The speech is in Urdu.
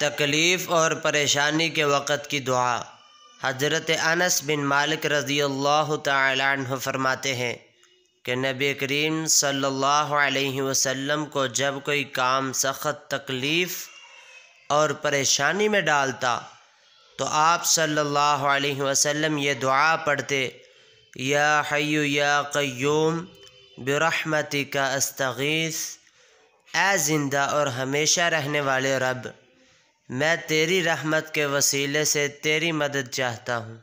تکلیف اور پریشانی کے وقت کی دعا حضرت انس بن مالک رضی اللہ تعالی عنہ فرماتے ہیں کہ نبی کریم صلی اللہ علیہ وسلم کو جب کوئی کام سخت تکلیف اور پریشانی میں ڈالتا تو آپ صلی اللہ علیہ وسلم یہ دعا پڑھتے یا حی یا قیوم برحمتی کا استغیث اے زندہ اور ہمیشہ رہنے والے رب میں تیری رحمت کے وسیلے سے تیری مدد چاہتا ہوں